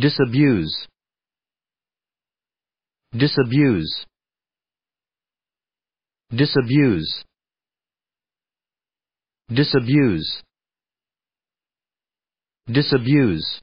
disabuse disabuse disabuse disabuse disabuse